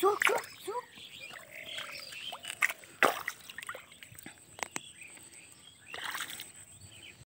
そうか、そう